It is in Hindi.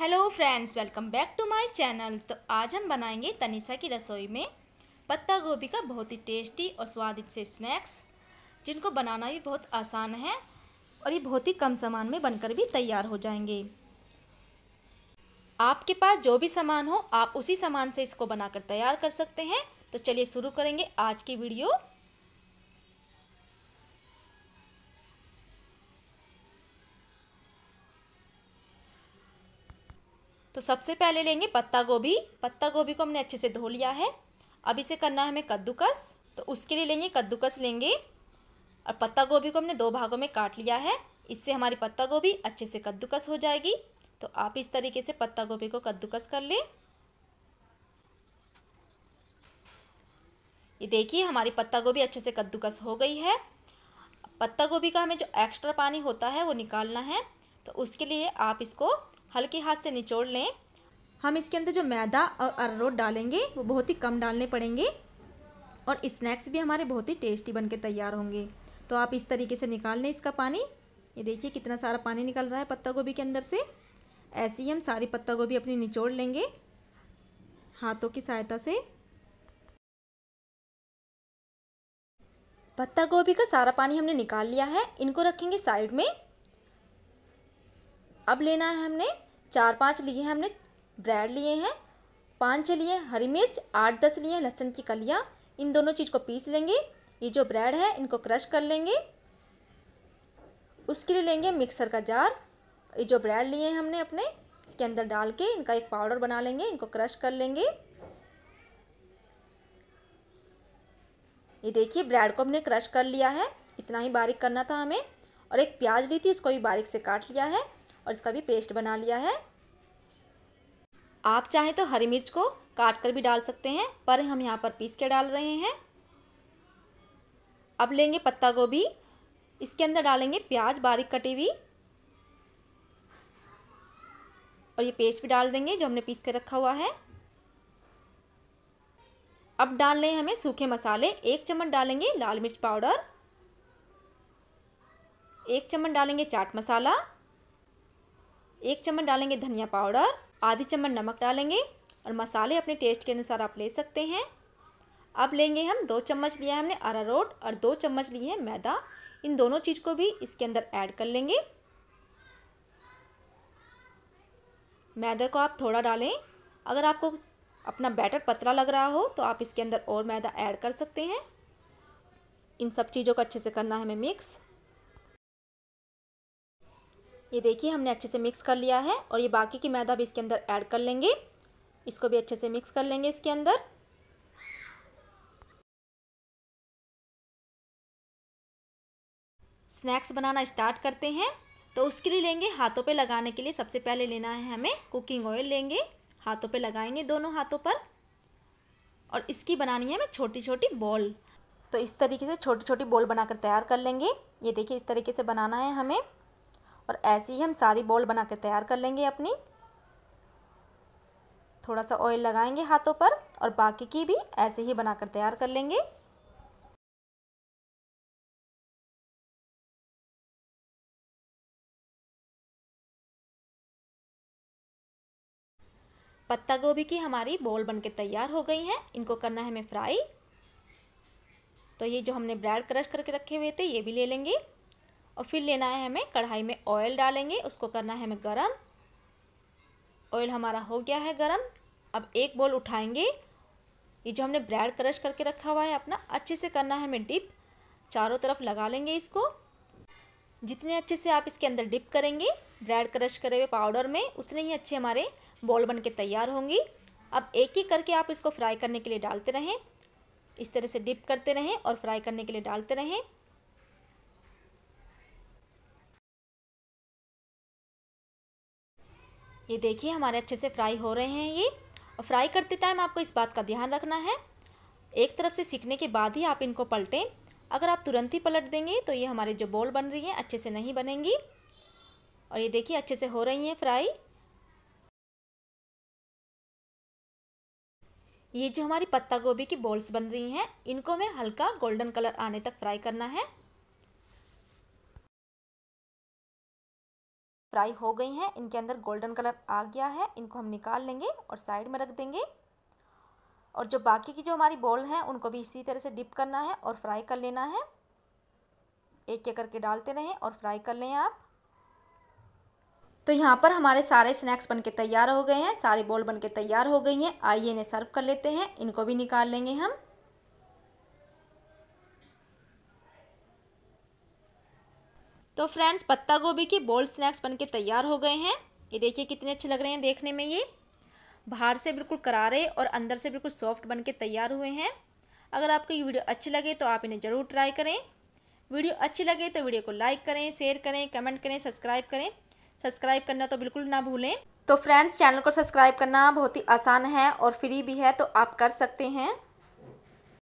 hello friends welcome back to my channel तो आज हम बनाएंगे तनिषा की रसोई में पत्ता गोभी का बहुत ही टेस्टी और स्वादिष्ट से स्नैक्स जिनको बनाना भी बहुत आसान है और ये बहुत ही कम सामान में बनकर भी तैयार हो जाएंगे आपके पास जो भी सामान हो आप उसी सामान से इसको बनाकर तैयार कर सकते हैं तो चलिए शुरू करेंगे आज की वीडियो तो सबसे पहले लेंगे पत्ता गोभी पत्ता गोभी को हमने अच्छे से धो लिया है अब इसे करना है हमें कद्दूकस तो उसके लिए लेंगे कद्दूकस लेंगे और पत्ता गोभी को हमने दो भागों में काट लिया है इससे हमारी पत्ता गोभी अच्छे से कद्दूकस हो जाएगी तो आप इस तरीके से पत्ता गोभी को कद्दूकस कर लें ये देखिए हमारी पत्ता गोभी अच्छे से कद्दूकस हो गई है पत्ता गोभी का हमें जो एक्स्ट्रा पानी होता है वो निकालना है तो उसके लिए आप इसको हल्के हाथ से निचोड़ लें हम इसके अंदर जो मैदा और अरारोट डालेंगे वो बहुत ही कम डालने पड़ेंगे और स्नैक्स भी हमारे बहुत ही टेस्टी बनके तैयार होंगे तो आप इस तरीके से निकाल लें इसका पानी ये देखिए कितना सारा पानी निकल रहा है पत्ता गोभी के अंदर से ऐसे ही हम सारी पत्ता गोभी अपनी निचोड़ लेंगे हाथों की सहायता से पत्ता गोभी का सारा पानी हमने निकाल लिया है इनको रखेंगे साइड में अब लेना है हमने चार पाँच लिए हैं हमने ब्रेड लिए हैं पाँच छः लिए हरी मिर्च आठ दस लिए लहसुन की कलियाँ इन दोनों चीज़ को पीस लेंगे ये जो ब्रेड है इनको क्रश कर लेंगे उसके लिए लेंगे मिक्सर का जार ये जो ब्रेड लिए हैं हमने अपने इसके अंदर डाल के इनका एक पाउडर बना लेंगे इनको क्रश कर लेंगे ये देखिए ब्रेड को हमने क्रश कर लिया है इतना ही बारीक करना था हमें और एक प्याज ली थी उसको भी बारीक से काट लिया है और इसका भी पेस्ट बना लिया है आप चाहें तो हरी मिर्च को काट कर भी डाल सकते हैं पर हम यहाँ पर पीस के डाल रहे हैं अब लेंगे पत्ता गोभी इसके अंदर डालेंगे प्याज बारीक कटी हुई और ये पेस्ट भी डाल देंगे जो हमने पीस के रखा हुआ है अब डाल रहे हैं हमें सूखे मसाले एक चम्मच डालेंगे लाल मिर्च पाउडर एक चम्मच डालेंगे चाट मसाला एक चम्मच डालेंगे धनिया पाउडर आधी चम्मच नमक डालेंगे और मसाले अपने टेस्ट के अनुसार आप ले सकते हैं अब लेंगे हम दो चम्मच लिया है हमने अरारोट और दो चम्मच लिए हैं मैदा इन दोनों चीज़ को भी इसके अंदर ऐड कर लेंगे मैदा को आप थोड़ा डालें अगर आपको अपना बैटर पतला लग रहा हो तो आप इसके अंदर और मैदा ऐड कर सकते हैं इन सब चीज़ों को अच्छे से करना है हमें मिक्स ये देखिए हमने अच्छे से मिक्स कर लिया है और ये बाकी की मैदा भी इसके अंदर ऐड कर लेंगे इसको भी अच्छे से मिक्स कर लेंगे इसके अंदर स्नैक्स बनाना स्टार्ट करते हैं तो उसके लिए लेंगे हाथों पे लगाने के लिए सबसे पहले लेना है हमें कुकिंग ऑयल लेंगे हाथों पे लगाएंगे दोनों हाथों पर और इसकी बनानी है हमें छोटी छोटी बॉल तो इस तरीके से छोटी छोटी बॉल बनाकर तैयार कर लेंगे ये देखिए इस तरीके से बनाना है हमें और ऐसे ही हम सारी बॉल बना कर तैयार कर लेंगे अपनी थोड़ा सा ऑयल लगाएंगे हाथों पर और बाकी की भी ऐसे ही बनाकर तैयार कर लेंगे पत्ता गोभी की हमारी बॉल बनके तैयार हो गई हैं इनको करना है हमें फ्राई तो ये जो हमने ब्रेड क्रश करके रखे हुए थे ये भी ले लेंगे और फिर लेना है हमें कढ़ाई में ऑयल डालेंगे उसको करना है हमें गरम ऑयल हमारा हो गया है गरम अब एक बॉल उठाएंगे ये जो हमने ब्रेड क्रश करके रखा हुआ है अपना अच्छे से करना है हमें डिप चारों तरफ लगा लेंगे इसको जितने अच्छे से आप इसके अंदर डिप करेंगे ब्रेड क्रश करे हुए पाउडर में उतने ही अच्छे हमारे बॉल बन के तैयार होंगी अब एक एक करके आप इसको फ्राई करने के लिए डालते रहें इस तरह से डिप करते रहें और फ्राई करने के लिए डालते रहें ये देखिए हमारे अच्छे से फ्राई हो रहे हैं ये और फ्राई करते टाइम आपको इस बात का ध्यान रखना है एक तरफ से सीखने के बाद ही आप इनको पलटें अगर आप तुरंत ही पलट देंगे तो ये हमारे जो बॉल बन रही हैं अच्छे से नहीं बनेंगी और ये देखिए अच्छे से हो रही हैं फ्राई ये जो हमारी पत्ता गोभी की बॉल्स बन रही हैं इनको हमें हल्का गोल्डन कलर आने तक फ्राई करना है फ्राई हो गई हैं इनके अंदर गोल्डन कलर आ गया है इनको हम निकाल लेंगे और साइड में रख देंगे और जो बाकी की जो हमारी बॉल हैं उनको भी इसी तरह से डिप करना है और फ्राई कर लेना है एक एक करके डालते रहें और फ्राई कर लें आप तो यहाँ पर हमारे सारे स्नैक्स बनके तैयार हो गए हैं सारी बॉल बनके तैयार हो गई हैं आइए इन्हें सर्व कर लेते हैं इनको भी निकाल लेंगे हम तो फ्रेंड्स पत्ता गोभी के बोल स्नैक्स बनके तैयार हो गए हैं ये देखिए कितने अच्छे लग रहे हैं देखने में ये बाहर से बिल्कुल करारे और अंदर से बिल्कुल सॉफ्ट बन के तैयार हुए हैं अगर आपको ये वीडियो अच्छी लगे तो आप इन्हें ज़रूर ट्राई करें वीडियो अच्छी लगे तो वीडियो को लाइक करें शेयर करें कमेंट करें सब्सक्राइब करें सब्सक्राइब करना तो बिल्कुल ना भूलें तो फ्रेंड्स चैनल को सब्सक्राइब करना बहुत ही आसान है और फ्री भी है तो आप कर सकते हैं